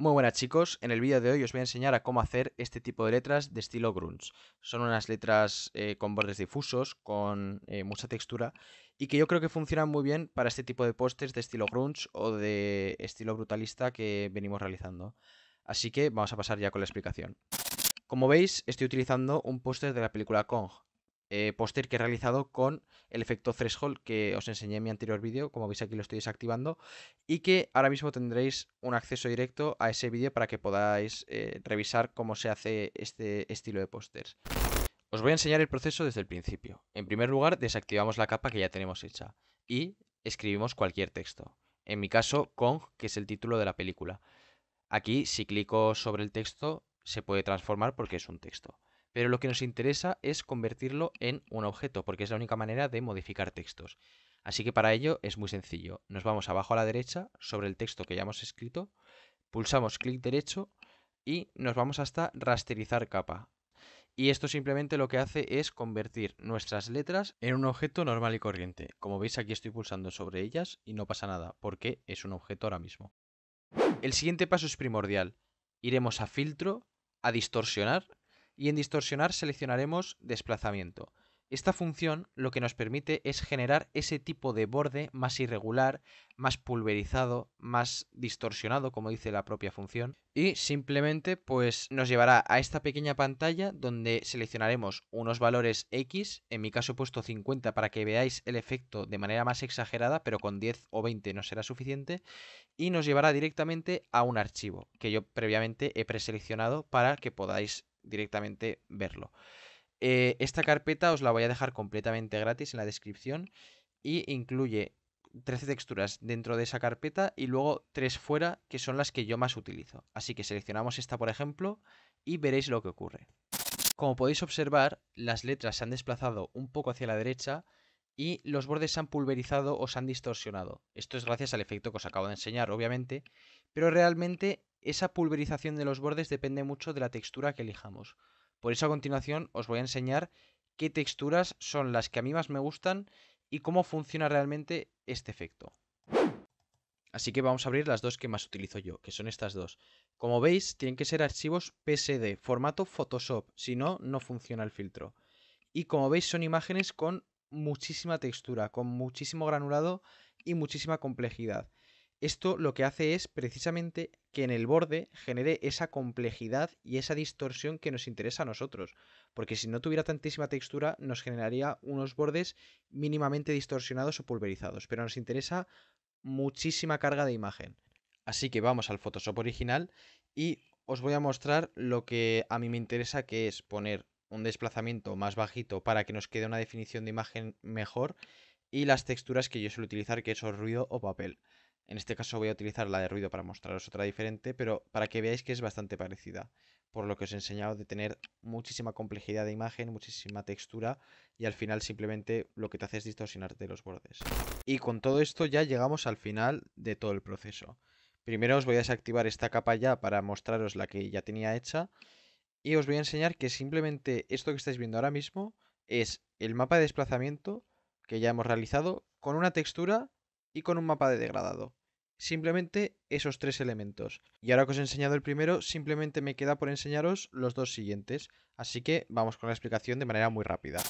Muy buenas chicos, en el vídeo de hoy os voy a enseñar a cómo hacer este tipo de letras de estilo grunge. Son unas letras eh, con bordes difusos, con eh, mucha textura y que yo creo que funcionan muy bien para este tipo de postes de estilo grunge o de estilo brutalista que venimos realizando. Así que vamos a pasar ya con la explicación. Como veis, estoy utilizando un póster de la película Kong, eh, póster que he realizado con el efecto threshold que os enseñé en mi anterior vídeo, como veis aquí lo estoy desactivando, y que ahora mismo tendréis un acceso directo a ese vídeo para que podáis eh, revisar cómo se hace este estilo de pósters. Os voy a enseñar el proceso desde el principio. En primer lugar, desactivamos la capa que ya tenemos hecha y escribimos cualquier texto. En mi caso, con que es el título de la película. Aquí, si clico sobre el texto, se puede transformar porque es un texto pero lo que nos interesa es convertirlo en un objeto, porque es la única manera de modificar textos. Así que para ello es muy sencillo. Nos vamos abajo a la derecha sobre el texto que ya hemos escrito, pulsamos clic derecho y nos vamos hasta rasterizar capa. Y esto simplemente lo que hace es convertir nuestras letras en un objeto normal y corriente. Como veis aquí estoy pulsando sobre ellas y no pasa nada, porque es un objeto ahora mismo. El siguiente paso es primordial. Iremos a filtro, a distorsionar y en distorsionar seleccionaremos desplazamiento. Esta función lo que nos permite es generar ese tipo de borde más irregular, más pulverizado, más distorsionado, como dice la propia función. Y simplemente pues nos llevará a esta pequeña pantalla donde seleccionaremos unos valores X, en mi caso he puesto 50 para que veáis el efecto de manera más exagerada, pero con 10 o 20 no será suficiente, y nos llevará directamente a un archivo que yo previamente he preseleccionado para que podáis directamente verlo. Eh, esta carpeta os la voy a dejar completamente gratis en la descripción y incluye 13 texturas dentro de esa carpeta y luego 3 fuera que son las que yo más utilizo. Así que seleccionamos esta por ejemplo y veréis lo que ocurre. Como podéis observar, las letras se han desplazado un poco hacia la derecha y los bordes se han pulverizado o se han distorsionado. Esto es gracias al efecto que os acabo de enseñar, obviamente, pero realmente esa pulverización de los bordes depende mucho de la textura que elijamos. Por eso a continuación os voy a enseñar qué texturas son las que a mí más me gustan y cómo funciona realmente este efecto. Así que vamos a abrir las dos que más utilizo yo, que son estas dos. Como veis, tienen que ser archivos PSD, formato Photoshop, si no, no funciona el filtro. Y como veis, son imágenes con muchísima textura, con muchísimo granulado y muchísima complejidad. Esto lo que hace es precisamente que en el borde genere esa complejidad y esa distorsión que nos interesa a nosotros, porque si no tuviera tantísima textura nos generaría unos bordes mínimamente distorsionados o pulverizados, pero nos interesa muchísima carga de imagen. Así que vamos al Photoshop original y os voy a mostrar lo que a mí me interesa, que es poner un desplazamiento más bajito para que nos quede una definición de imagen mejor y las texturas que yo suelo utilizar, que es ruido o papel. En este caso voy a utilizar la de ruido para mostraros otra diferente, pero para que veáis que es bastante parecida. Por lo que os he enseñado de tener muchísima complejidad de imagen, muchísima textura y al final simplemente lo que te hace es distorsionarte los bordes. Y con todo esto ya llegamos al final de todo el proceso. Primero os voy a desactivar esta capa ya para mostraros la que ya tenía hecha y os voy a enseñar que simplemente esto que estáis viendo ahora mismo es el mapa de desplazamiento que ya hemos realizado con una textura y con un mapa de degradado simplemente esos tres elementos. Y ahora que os he enseñado el primero, simplemente me queda por enseñaros los dos siguientes, así que vamos con la explicación de manera muy rápida.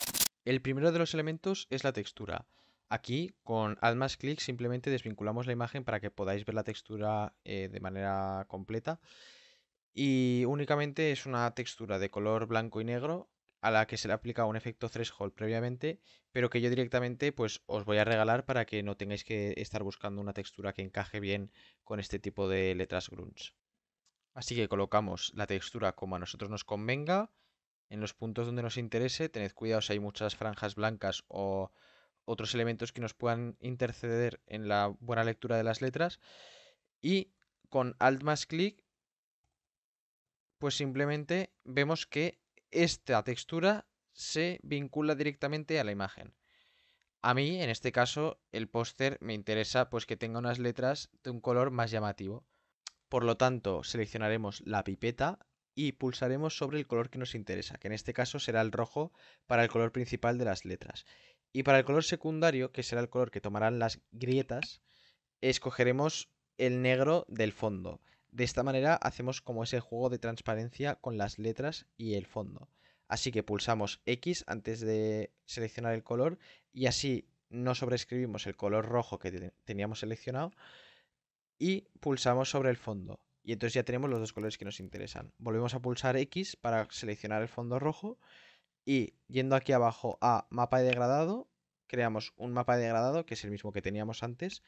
El primero de los elementos es la textura. Aquí, con al más Click, simplemente desvinculamos la imagen para que podáis ver la textura eh, de manera completa. Y únicamente es una textura de color blanco y negro a la que se le ha aplicado un efecto threshold previamente, pero que yo directamente pues os voy a regalar para que no tengáis que estar buscando una textura que encaje bien con este tipo de letras grunge. Así que colocamos la textura como a nosotros nos convenga, en los puntos donde nos interese, tened cuidado si hay muchas franjas blancas o otros elementos que nos puedan interceder en la buena lectura de las letras y con alt más clic pues simplemente vemos que esta textura se vincula directamente a la imagen. A mí, en este caso, el póster me interesa pues que tenga unas letras de un color más llamativo. Por lo tanto, seleccionaremos la pipeta y pulsaremos sobre el color que nos interesa, que en este caso será el rojo para el color principal de las letras. Y para el color secundario, que será el color que tomarán las grietas, escogeremos el negro del fondo. De esta manera hacemos como ese juego de transparencia con las letras y el fondo. Así que pulsamos X antes de seleccionar el color y así no sobrescribimos el color rojo que teníamos seleccionado y pulsamos sobre el fondo. Y entonces ya tenemos los dos colores que nos interesan. Volvemos a pulsar X para seleccionar el fondo rojo y yendo aquí abajo a mapa de degradado, creamos un mapa de degradado que es el mismo que teníamos antes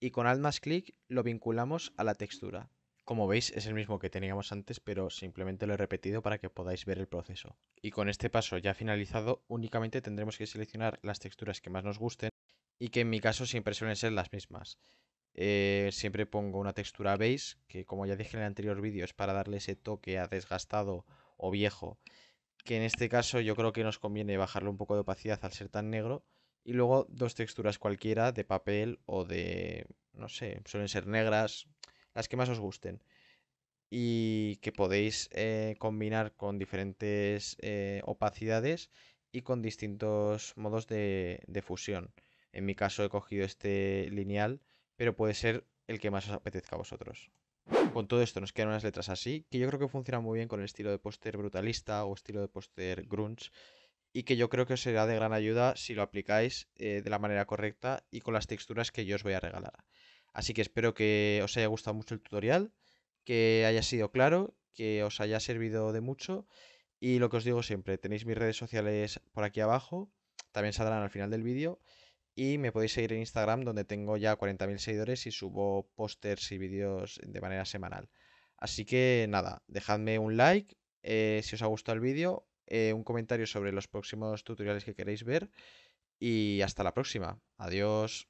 y con alt más clic lo vinculamos a la textura. Como veis es el mismo que teníamos antes, pero simplemente lo he repetido para que podáis ver el proceso. Y con este paso ya finalizado, únicamente tendremos que seleccionar las texturas que más nos gusten y que en mi caso siempre suelen ser las mismas. Eh, siempre pongo una textura base, que como ya dije en el anterior vídeo es para darle ese toque a desgastado o viejo, que en este caso yo creo que nos conviene bajarle un poco de opacidad al ser tan negro, y luego dos texturas cualquiera de papel o de, no sé, suelen ser negras, las que más os gusten y que podéis eh, combinar con diferentes eh, opacidades y con distintos modos de, fusión. En mi caso he cogido este lineal, pero puede ser el que más os apetezca a vosotros. Con todo esto nos quedan unas letras así, que yo creo que funcionan muy bien con el estilo de póster brutalista o estilo de póster grunge, y que yo creo que os será de gran ayuda si lo aplicáis eh, de la manera correcta y con las texturas que yo os voy a regalar. Así que espero que os haya gustado mucho el tutorial, que haya sido claro, que os haya servido de mucho. Y lo que os digo siempre, tenéis mis redes sociales por aquí abajo, también saldrán al final del vídeo. Y me podéis seguir en Instagram, donde tengo ya 40.000 seguidores y subo pósters y vídeos de manera semanal. Así que nada, dejadme un like eh, si os ha gustado el vídeo, eh, un comentario sobre los próximos tutoriales que queréis ver y hasta la próxima. Adiós.